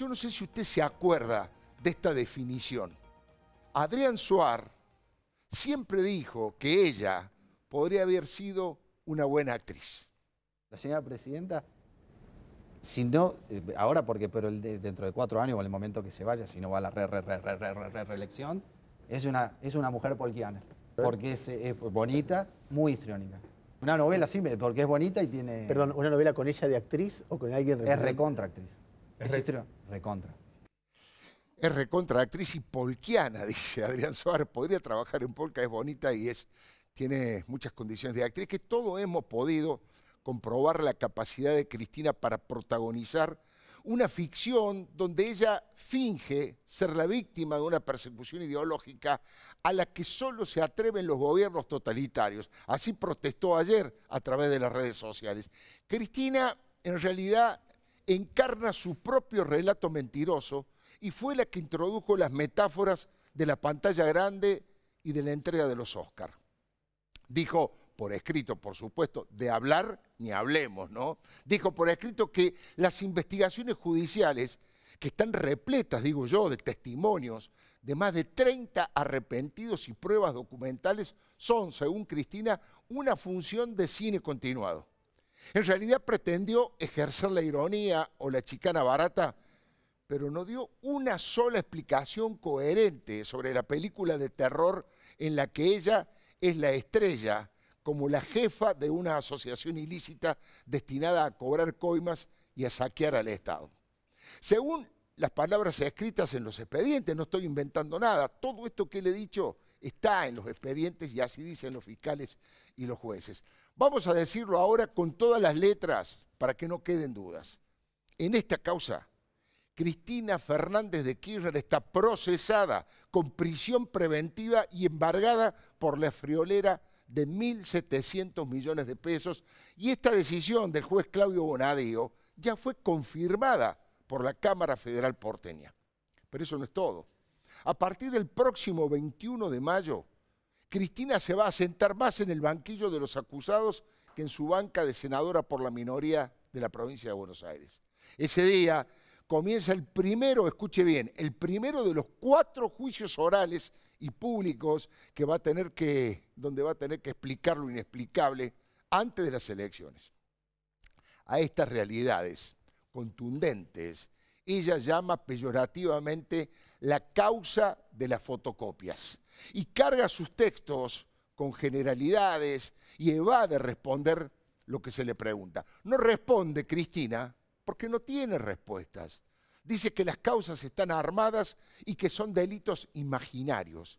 Yo no sé si usted se acuerda de esta definición. Adrián Suar siempre dijo que ella podría haber sido una buena actriz. La señora presidenta, si no, eh, ahora porque, pero dentro de cuatro años, o en el momento que se vaya, si no va a la reelección, es una, es una mujer polquiana, porque es, bonita, muy histriónica. Una novela, sí, porque es bonita y tiene... Perdón, ¿una novela con ella de actriz o con alguien... Es recontra actriz. Es recontra. Es recontra actriz y polquiana, dice Adrián Suárez. Podría trabajar en Polca, es bonita y es, tiene muchas condiciones de actriz, que todos hemos podido comprobar la capacidad de Cristina para protagonizar una ficción donde ella finge ser la víctima de una persecución ideológica a la que solo se atreven los gobiernos totalitarios. Así protestó ayer a través de las redes sociales. Cristina en realidad encarna su propio relato mentiroso y fue la que introdujo las metáforas de la pantalla grande y de la entrega de los Óscar. Dijo, por escrito, por supuesto, de hablar ni hablemos, ¿no? Dijo por escrito que las investigaciones judiciales, que están repletas, digo yo, de testimonios de más de 30 arrepentidos y pruebas documentales, son, según Cristina, una función de cine continuado. En realidad pretendió ejercer la ironía o la chicana barata, pero no dio una sola explicación coherente sobre la película de terror en la que ella es la estrella como la jefa de una asociación ilícita destinada a cobrar coimas y a saquear al Estado. Según las palabras escritas en los expedientes, no estoy inventando nada, todo esto que le he dicho está en los expedientes y así dicen los fiscales y los jueces. Vamos a decirlo ahora con todas las letras para que no queden dudas. En esta causa, Cristina Fernández de Kirchner está procesada con prisión preventiva y embargada por la friolera de 1.700 millones de pesos y esta decisión del juez Claudio Bonadio ya fue confirmada por la Cámara Federal porteña. Pero eso no es todo. A partir del próximo 21 de mayo, Cristina se va a sentar más en el banquillo de los acusados que en su banca de senadora por la minoría de la provincia de Buenos Aires. Ese día comienza el primero, escuche bien, el primero de los cuatro juicios orales y públicos que va a tener que, donde va a tener que explicar lo inexplicable antes de las elecciones. A estas realidades contundentes, ella llama peyorativamente la causa de las fotocopias y carga sus textos con generalidades y evade responder lo que se le pregunta. No responde Cristina porque no tiene respuestas. Dice que las causas están armadas y que son delitos imaginarios.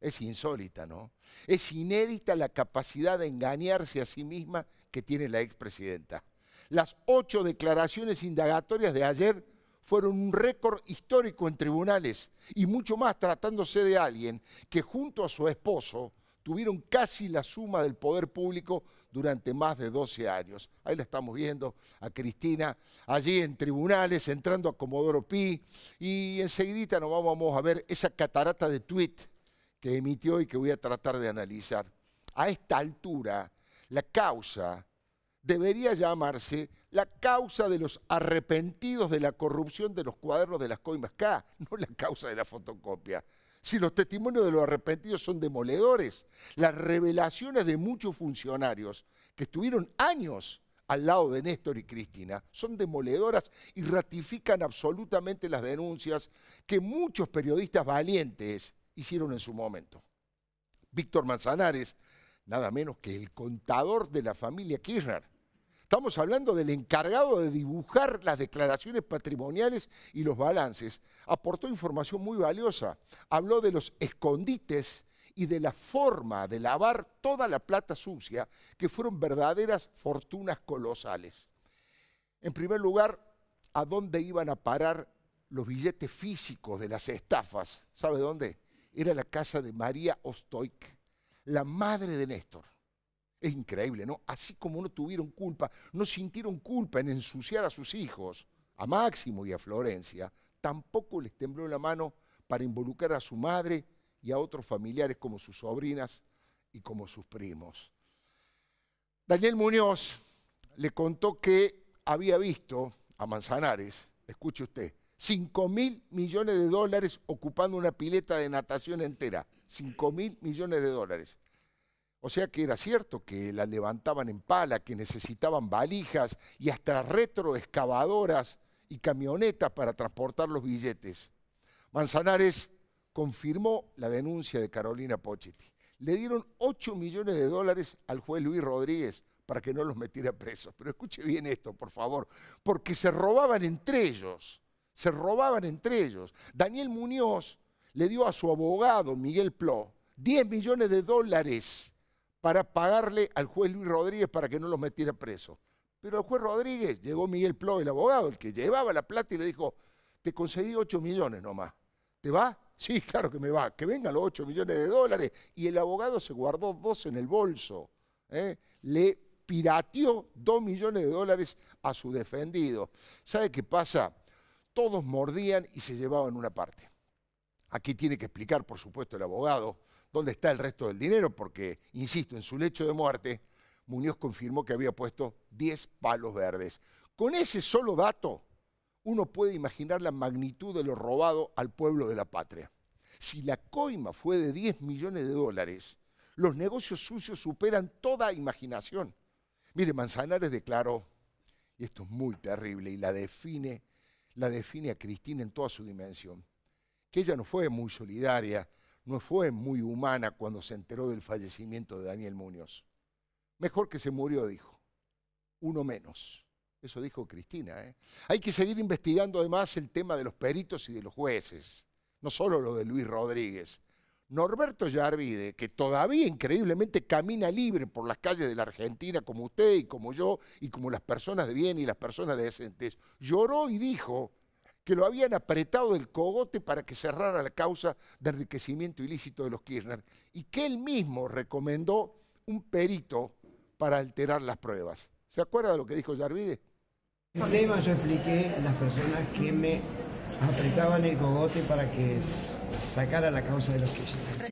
Es insólita, ¿no? Es inédita la capacidad de engañarse a sí misma que tiene la expresidenta. Las ocho declaraciones indagatorias de ayer fueron un récord histórico en tribunales y mucho más tratándose de alguien que junto a su esposo tuvieron casi la suma del poder público durante más de 12 años. Ahí la estamos viendo a Cristina allí en tribunales, entrando a Comodoro Pi, y enseguidita nos vamos a ver esa catarata de tweet que emitió y que voy a tratar de analizar. A esta altura, la causa debería llamarse la causa de los arrepentidos de la corrupción de los cuadernos de las coimas K, no la causa de la fotocopia. Si los testimonios de los arrepentidos son demoledores, las revelaciones de muchos funcionarios que estuvieron años al lado de Néstor y Cristina son demoledoras y ratifican absolutamente las denuncias que muchos periodistas valientes hicieron en su momento. Víctor Manzanares, nada menos que el contador de la familia Kirchner, Estamos hablando del encargado de dibujar las declaraciones patrimoniales y los balances. Aportó información muy valiosa. Habló de los escondites y de la forma de lavar toda la plata sucia, que fueron verdaderas fortunas colosales. En primer lugar, ¿a dónde iban a parar los billetes físicos de las estafas? ¿Sabe dónde? Era la casa de María Ostoik, la madre de Néstor. Es increíble, ¿no? Así como no tuvieron culpa, no sintieron culpa en ensuciar a sus hijos, a Máximo y a Florencia, tampoco les tembló la mano para involucrar a su madre y a otros familiares como sus sobrinas y como sus primos. Daniel Muñoz le contó que había visto a Manzanares, escuche usted, 5 mil millones de dólares ocupando una pileta de natación entera. 5 mil millones de dólares. O sea que era cierto que la levantaban en pala, que necesitaban valijas y hasta retroexcavadoras y camionetas para transportar los billetes. Manzanares confirmó la denuncia de Carolina Pochetti. Le dieron 8 millones de dólares al juez Luis Rodríguez para que no los metiera presos. Pero escuche bien esto, por favor, porque se robaban entre ellos, se robaban entre ellos. Daniel Muñoz le dio a su abogado, Miguel Pló, 10 millones de dólares para pagarle al juez Luis Rodríguez para que no los metiera preso. Pero el juez Rodríguez llegó Miguel Plo, el abogado, el que llevaba la plata y le dijo, te conseguí 8 millones nomás. ¿Te va? Sí, claro que me va. Que vengan los 8 millones de dólares. Y el abogado se guardó dos en el bolso. ¿eh? Le pirateó 2 millones de dólares a su defendido. ¿Sabe qué pasa? Todos mordían y se llevaban una parte. Aquí tiene que explicar, por supuesto, el abogado dónde está el resto del dinero, porque, insisto, en su lecho de muerte, Muñoz confirmó que había puesto 10 palos verdes. Con ese solo dato, uno puede imaginar la magnitud de lo robado al pueblo de la patria. Si la coima fue de 10 millones de dólares, los negocios sucios superan toda imaginación. Mire, Manzanares declaró, y esto es muy terrible, y la define, la define a Cristina en toda su dimensión, que ella no fue muy solidaria no fue muy humana cuando se enteró del fallecimiento de Daniel Muñoz. Mejor que se murió, dijo. Uno menos. Eso dijo Cristina. ¿eh? Hay que seguir investigando además el tema de los peritos y de los jueces, no solo lo de Luis Rodríguez. Norberto Yarvide, que todavía increíblemente camina libre por las calles de la Argentina como usted y como yo y como las personas de bien y las personas decentes, lloró y dijo, que lo habían apretado el cogote para que cerrara la causa de enriquecimiento ilícito de los Kirchner y que él mismo recomendó un perito para alterar las pruebas. ¿Se acuerda de lo que dijo Yarvide? El tema yo expliqué las personas que me apretaban el cogote para que sacara la causa de los Kirchner.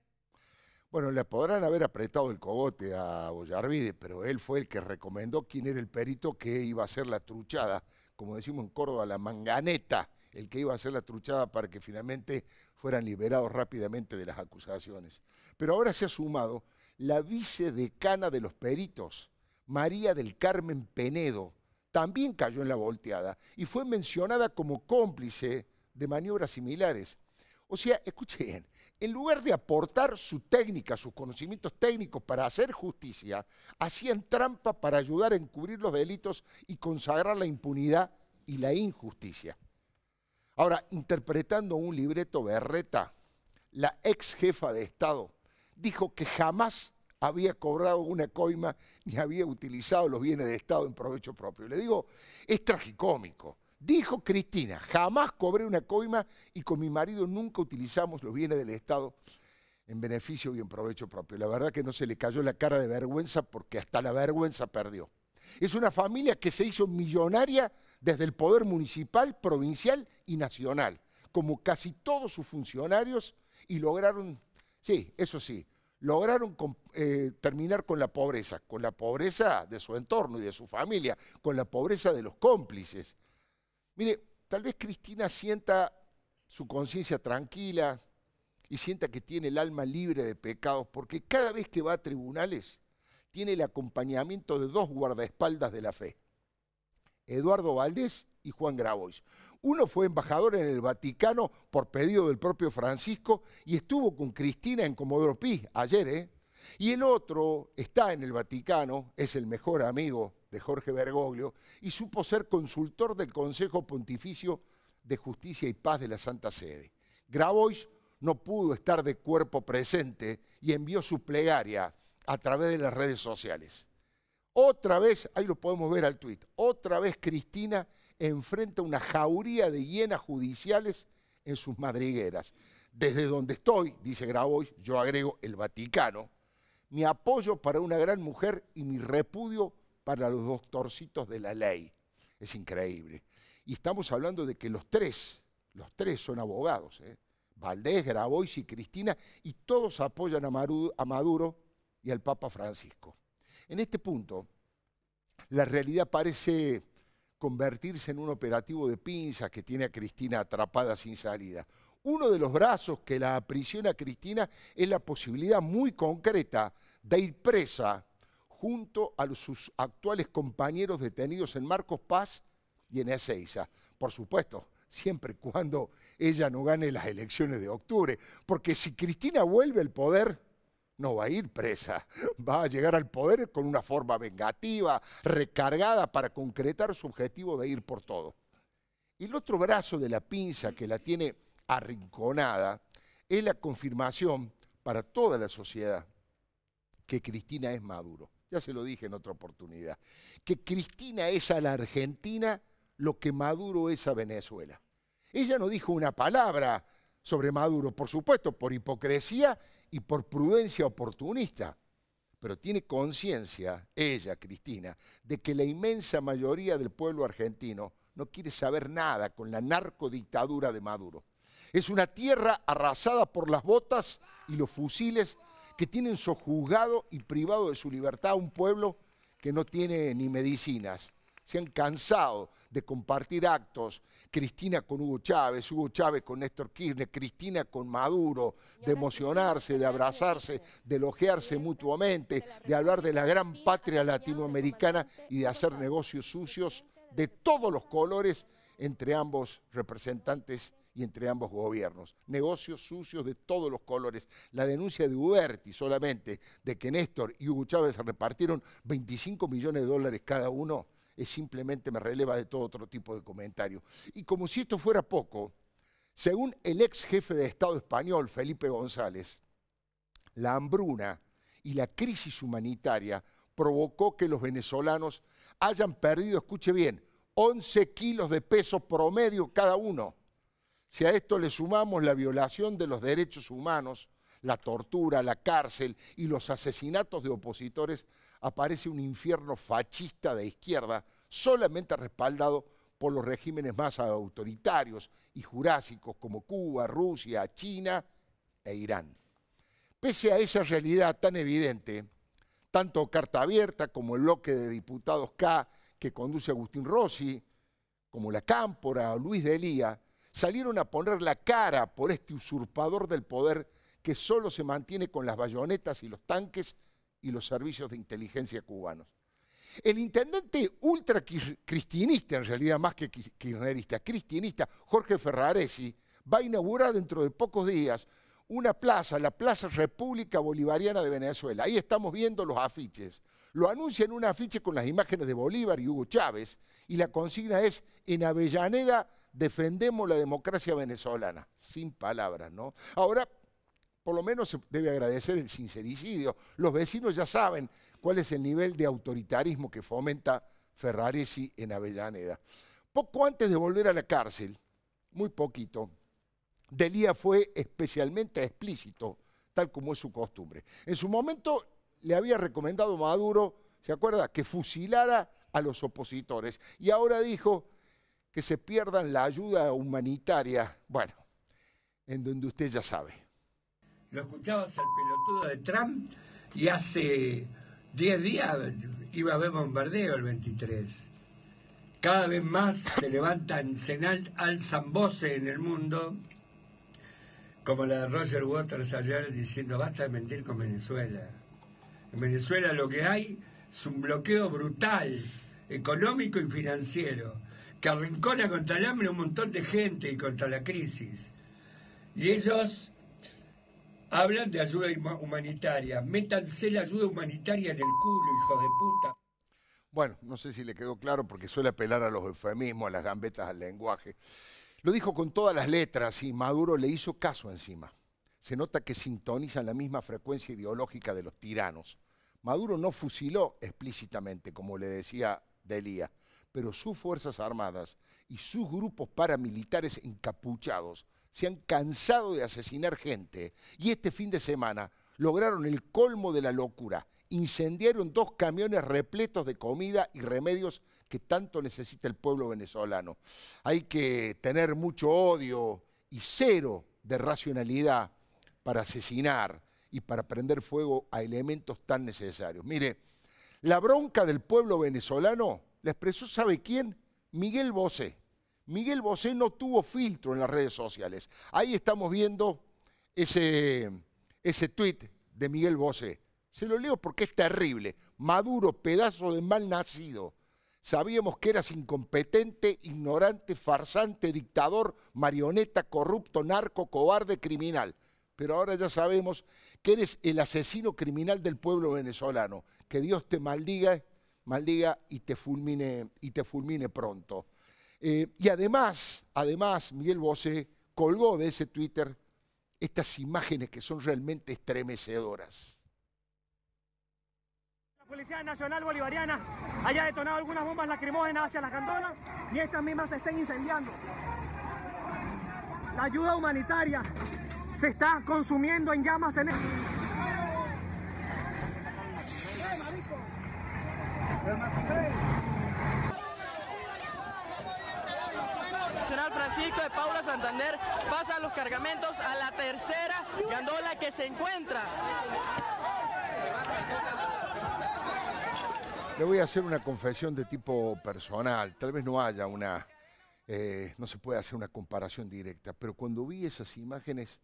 Bueno, le podrán haber apretado el cogote a Ollarvide, pero él fue el que recomendó quién era el perito que iba a hacer la truchada, como decimos en Córdoba, la manganeta el que iba a hacer la truchada para que finalmente fueran liberados rápidamente de las acusaciones. Pero ahora se ha sumado la vicedecana de los peritos, María del Carmen Penedo, también cayó en la volteada y fue mencionada como cómplice de maniobras similares. O sea, escuchen, en lugar de aportar su técnica, sus conocimientos técnicos para hacer justicia, hacían trampa para ayudar a encubrir los delitos y consagrar la impunidad y la injusticia. Ahora, interpretando un libreto berreta, la ex jefa de Estado dijo que jamás había cobrado una coima ni había utilizado los bienes de Estado en provecho propio. Le digo, es tragicómico. Dijo Cristina, jamás cobré una coima y con mi marido nunca utilizamos los bienes del Estado en beneficio y en provecho propio. La verdad que no se le cayó la cara de vergüenza porque hasta la vergüenza perdió. Es una familia que se hizo millonaria desde el poder municipal, provincial y nacional, como casi todos sus funcionarios, y lograron, sí, eso sí, lograron eh, terminar con la pobreza, con la pobreza de su entorno y de su familia, con la pobreza de los cómplices. Mire, tal vez Cristina sienta su conciencia tranquila y sienta que tiene el alma libre de pecados, porque cada vez que va a tribunales tiene el acompañamiento de dos guardaespaldas de la fe. Eduardo Valdés y Juan Grabois. Uno fue embajador en el Vaticano por pedido del propio Francisco y estuvo con Cristina en Comodoro ayer, ¿eh? Y el otro está en el Vaticano, es el mejor amigo de Jorge Bergoglio y supo ser consultor del Consejo Pontificio de Justicia y Paz de la Santa Sede. Grabois no pudo estar de cuerpo presente y envió su plegaria a través de las redes sociales. Otra vez, ahí lo podemos ver al tuit, otra vez Cristina enfrenta una jauría de hienas judiciales en sus madrigueras. Desde donde estoy, dice Grabois, yo agrego el Vaticano, mi apoyo para una gran mujer y mi repudio para los doctorcitos de la ley. Es increíble. Y estamos hablando de que los tres, los tres son abogados, ¿eh? Valdés, Grabois y Cristina, y todos apoyan a Maduro y al Papa Francisco. En este punto, la realidad parece convertirse en un operativo de pinzas que tiene a Cristina atrapada sin salida. Uno de los brazos que la aprisiona a Cristina es la posibilidad muy concreta de ir presa junto a sus actuales compañeros detenidos en Marcos Paz y en Ezeiza. Por supuesto, siempre y cuando ella no gane las elecciones de octubre. Porque si Cristina vuelve al poder, no va a ir presa, va a llegar al poder con una forma vengativa, recargada para concretar su objetivo de ir por todo. Y el otro brazo de la pinza que la tiene arrinconada es la confirmación para toda la sociedad que Cristina es Maduro. Ya se lo dije en otra oportunidad, que Cristina es a la Argentina lo que Maduro es a Venezuela. Ella no dijo una palabra sobre Maduro, por supuesto, por hipocresía y por prudencia oportunista, pero tiene conciencia, ella, Cristina, de que la inmensa mayoría del pueblo argentino no quiere saber nada con la narcodictadura de Maduro. Es una tierra arrasada por las botas y los fusiles que tienen sojuzgado y privado de su libertad a un pueblo que no tiene ni medicinas. Se han cansado de compartir actos, Cristina con Hugo Chávez, Hugo Chávez con Néstor Kirchner, Cristina con Maduro, de emocionarse, de abrazarse, de elogiarse mutuamente, de hablar de la gran patria latinoamericana y de hacer negocios sucios de todos los colores entre ambos representantes y entre ambos gobiernos. Negocios sucios de todos los colores. La denuncia de Uberti solamente de que Néstor y Hugo Chávez repartieron 25 millones de dólares cada uno es simplemente me releva de todo otro tipo de comentario. Y como si esto fuera poco, según el ex jefe de Estado español, Felipe González, la hambruna y la crisis humanitaria provocó que los venezolanos hayan perdido, escuche bien, 11 kilos de peso promedio cada uno. Si a esto le sumamos la violación de los derechos humanos, la tortura, la cárcel y los asesinatos de opositores, aparece un infierno fascista de izquierda solamente respaldado por los regímenes más autoritarios y jurásicos como Cuba, Rusia, China e Irán. Pese a esa realidad tan evidente, tanto Carta Abierta como el bloque de diputados K que conduce Agustín Rossi, como la Cámpora Luis de Elía, salieron a poner la cara por este usurpador del poder que solo se mantiene con las bayonetas y los tanques y los servicios de inteligencia cubanos. El intendente ultra cristinista, en realidad más que kirchnerista, cristinista, Jorge Ferraresi, va a inaugurar dentro de pocos días una plaza, la Plaza República Bolivariana de Venezuela. Ahí estamos viendo los afiches. Lo anuncia en un afiche con las imágenes de Bolívar y Hugo Chávez, y la consigna es, en Avellaneda defendemos la democracia venezolana. Sin palabras, ¿no? Ahora, por lo menos se debe agradecer el sincericidio. Los vecinos ya saben cuál es el nivel de autoritarismo que fomenta Ferraresi en Avellaneda. Poco antes de volver a la cárcel, muy poquito, Delía fue especialmente explícito, tal como es su costumbre. En su momento le había recomendado Maduro, ¿se acuerda?, que fusilara a los opositores. Y ahora dijo que se pierdan la ayuda humanitaria, bueno, en donde usted ya sabe lo escuchabas al pelotudo de Trump y hace 10 días iba a haber bombardeo el 23. Cada vez más se levantan, se alzan voces en el mundo, como la de Roger Waters ayer diciendo basta de mentir con Venezuela. En Venezuela lo que hay es un bloqueo brutal, económico y financiero, que arrincona contra el hambre un montón de gente y contra la crisis. Y ellos Hablan de ayuda humanitaria. Métanse la ayuda humanitaria en el culo, hijos de puta. Bueno, no sé si le quedó claro porque suele apelar a los eufemismos, a las gambetas, al lenguaje. Lo dijo con todas las letras y Maduro le hizo caso encima. Se nota que sintonizan la misma frecuencia ideológica de los tiranos. Maduro no fusiló explícitamente, como le decía Delía, pero sus Fuerzas Armadas y sus grupos paramilitares encapuchados se han cansado de asesinar gente y este fin de semana lograron el colmo de la locura. Incendiaron dos camiones repletos de comida y remedios que tanto necesita el pueblo venezolano. Hay que tener mucho odio y cero de racionalidad para asesinar y para prender fuego a elementos tan necesarios. Mire, la bronca del pueblo venezolano la expresó, ¿sabe quién? Miguel Bosé. Miguel Bosé no tuvo filtro en las redes sociales. Ahí estamos viendo ese, ese tuit de Miguel Bosé. Se lo leo porque es terrible. Maduro, pedazo de mal nacido. Sabíamos que eras incompetente, ignorante, farsante, dictador, marioneta, corrupto, narco, cobarde, criminal. Pero ahora ya sabemos que eres el asesino criminal del pueblo venezolano. Que Dios te maldiga, maldiga y te fulmine, y te fulmine pronto. Eh, y además, además, Miguel Bosé colgó de ese Twitter estas imágenes que son realmente estremecedoras. La Policía Nacional Bolivariana haya detonado algunas bombas lacrimógenas hacia las gandolas y estas mismas se estén incendiando. La ayuda humanitaria se está consumiendo en llamas en el... Este- chico de Paula Santander pasa los cargamentos a la tercera gandola que se encuentra. Le voy a hacer una confesión de tipo personal, tal vez no haya una, eh, no se puede hacer una comparación directa, pero cuando vi esas imágenes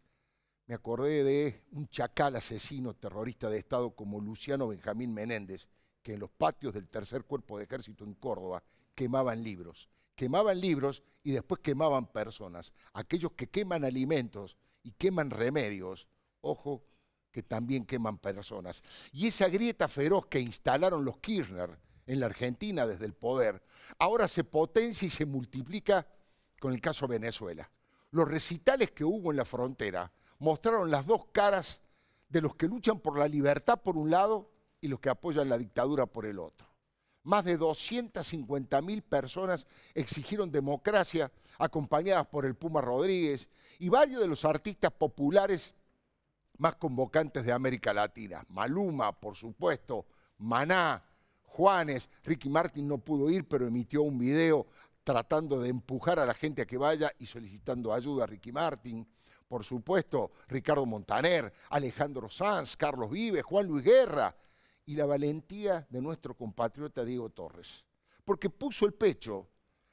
me acordé de un chacal asesino terrorista de Estado como Luciano Benjamín Menéndez, que en los patios del tercer cuerpo de ejército en Córdoba quemaban libros quemaban libros y después quemaban personas. Aquellos que queman alimentos y queman remedios, ojo, que también queman personas. Y esa grieta feroz que instalaron los Kirchner en la Argentina desde el poder, ahora se potencia y se multiplica con el caso Venezuela. Los recitales que hubo en la frontera mostraron las dos caras de los que luchan por la libertad por un lado y los que apoyan la dictadura por el otro. Más de 250 mil personas exigieron democracia, acompañadas por el Puma Rodríguez y varios de los artistas populares más convocantes de América Latina. Maluma, por supuesto, Maná, Juanes, Ricky Martin no pudo ir, pero emitió un video tratando de empujar a la gente a que vaya y solicitando ayuda a Ricky Martin. Por supuesto, Ricardo Montaner, Alejandro Sanz, Carlos Vives, Juan Luis Guerra, y la valentía de nuestro compatriota Diego Torres, porque puso el pecho,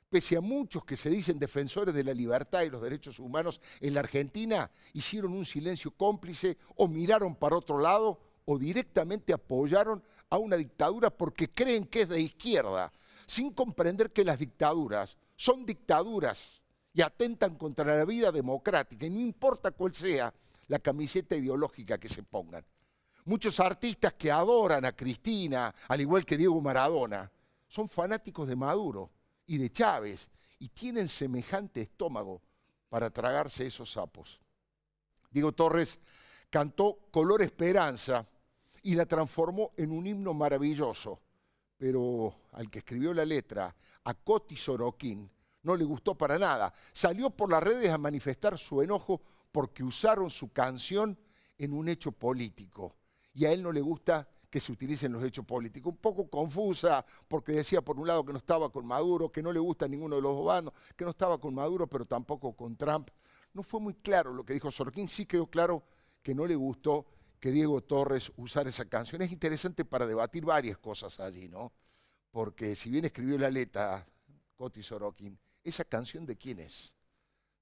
pese a muchos que se dicen defensores de la libertad y los derechos humanos en la Argentina, hicieron un silencio cómplice o miraron para otro lado o directamente apoyaron a una dictadura porque creen que es de izquierda, sin comprender que las dictaduras son dictaduras y atentan contra la vida democrática, y no importa cuál sea la camiseta ideológica que se pongan. Muchos artistas que adoran a Cristina, al igual que Diego Maradona, son fanáticos de Maduro y de Chávez y tienen semejante estómago para tragarse esos sapos. Diego Torres cantó Color Esperanza y la transformó en un himno maravilloso, pero al que escribió la letra, a Coti Sorokin, no le gustó para nada. Salió por las redes a manifestar su enojo porque usaron su canción en un hecho político y a él no le gusta que se utilicen los hechos políticos. Un poco confusa, porque decía por un lado que no estaba con Maduro, que no le gusta a ninguno de los obanos, que no estaba con Maduro, pero tampoco con Trump. No fue muy claro lo que dijo Sorokin. sí quedó claro que no le gustó que Diego Torres usara esa canción. Es interesante para debatir varias cosas allí, ¿no? Porque si bien escribió la letra Coti Sorokin, ¿esa canción de quién es?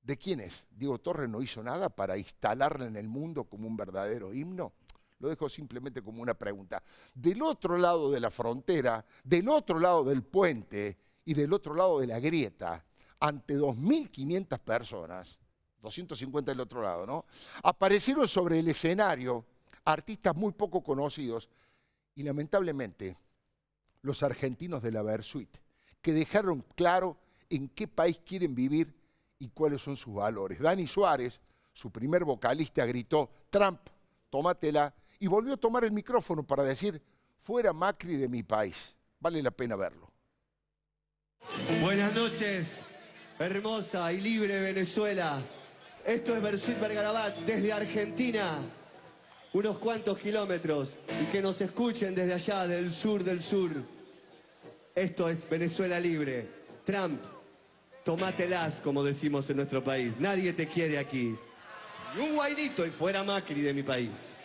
¿De quién es? Diego Torres no hizo nada para instalarla en el mundo como un verdadero himno. Lo dejo simplemente como una pregunta. Del otro lado de la frontera, del otro lado del puente y del otro lado de la grieta, ante 2.500 personas, 250 del otro lado, ¿no? Aparecieron sobre el escenario artistas muy poco conocidos y lamentablemente los argentinos de la Versuit, que dejaron claro en qué país quieren vivir y cuáles son sus valores. Dani Suárez, su primer vocalista, gritó, Trump, tómatela y volvió a tomar el micrófono para decir, fuera Macri de mi país. Vale la pena verlo. Buenas noches, hermosa y libre Venezuela. Esto es Bersuit Bergarabat desde Argentina, unos cuantos kilómetros, y que nos escuchen desde allá, del sur del sur. Esto es Venezuela libre. Trump, tomátelas, como decimos en nuestro país. Nadie te quiere aquí. Y un guainito y fuera Macri de mi país.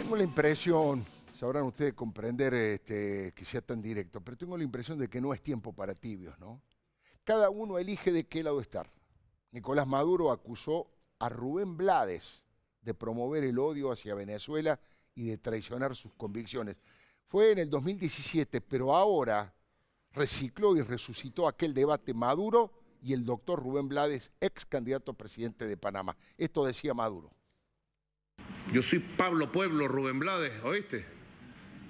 Tengo la impresión, sabrán ustedes comprender este, que sea tan directo, pero tengo la impresión de que no es tiempo para tibios, ¿no? Cada uno elige de qué lado estar. Nicolás Maduro acusó a Rubén Blades de promover el odio hacia Venezuela y de traicionar sus convicciones. Fue en el 2017, pero ahora recicló y resucitó aquel debate Maduro y el doctor Rubén Blades, ex candidato a presidente de Panamá. Esto decía Maduro. Yo soy Pablo Pueblo, Rubén Blades, ¿oíste?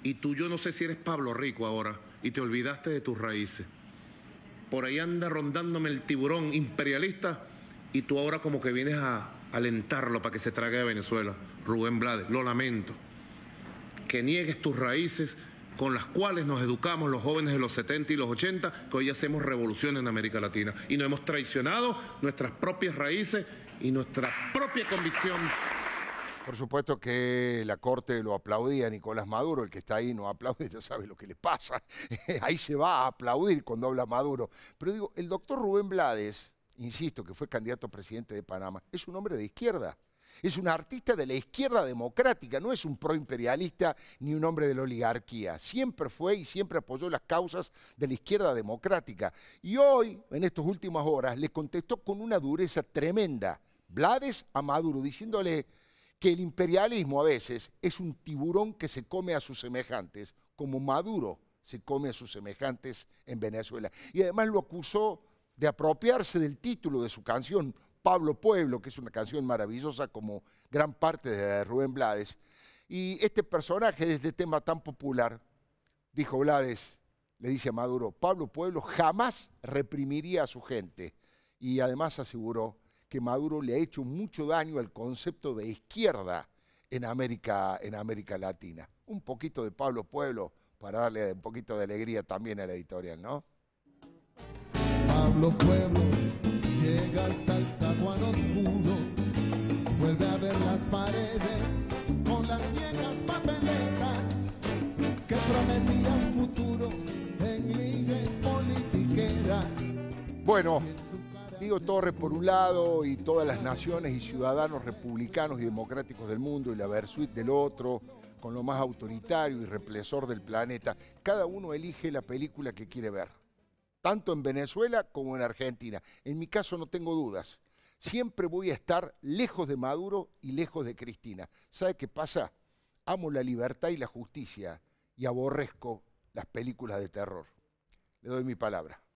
Y tú yo no sé si eres Pablo Rico ahora y te olvidaste de tus raíces. Por ahí anda rondándome el tiburón imperialista y tú ahora como que vienes a alentarlo para que se trague a Venezuela. Rubén Blades, lo lamento. Que niegues tus raíces con las cuales nos educamos los jóvenes de los 70 y los 80, que hoy hacemos revolución en América Latina. Y nos hemos traicionado nuestras propias raíces y nuestra propia convicción por supuesto que la corte lo aplaudía Nicolás Maduro, el que está ahí no aplaude, ya sabe lo que le pasa. ahí se va a aplaudir cuando habla Maduro. Pero digo, el doctor Rubén Blades, insisto, que fue candidato a presidente de Panamá, es un hombre de izquierda. Es un artista de la izquierda democrática, no es un proimperialista ni un hombre de la oligarquía. Siempre fue y siempre apoyó las causas de la izquierda democrática. Y hoy, en estas últimas horas, le contestó con una dureza tremenda. Blades a Maduro, diciéndole, que el imperialismo a veces es un tiburón que se come a sus semejantes, como Maduro se come a sus semejantes en Venezuela. Y además lo acusó de apropiarse del título de su canción, Pablo Pueblo, que es una canción maravillosa como gran parte de Rubén Blades. Y este personaje de tema tan popular, dijo Blades, le dice a Maduro, Pablo Pueblo jamás reprimiría a su gente. Y además aseguró que Maduro le ha hecho mucho daño al concepto de izquierda en América, en América Latina. Un poquito de Pablo Pueblo para darle un poquito de alegría también a la editorial, ¿no? Pablo Pueblo llega hasta el oscuro, vuelve a ver las paredes con las viejas papeletas que prometían futuros en líneas politiqueras. Bueno, Torre Torres por un lado y todas las naciones y ciudadanos republicanos y democráticos del mundo y la Versuit del otro, con lo más autoritario y represor del planeta. Cada uno elige la película que quiere ver, tanto en Venezuela como en Argentina. En mi caso no tengo dudas. Siempre voy a estar lejos de Maduro y lejos de Cristina. ¿Sabe qué pasa? Amo la libertad y la justicia y aborrezco las películas de terror. Le doy mi palabra.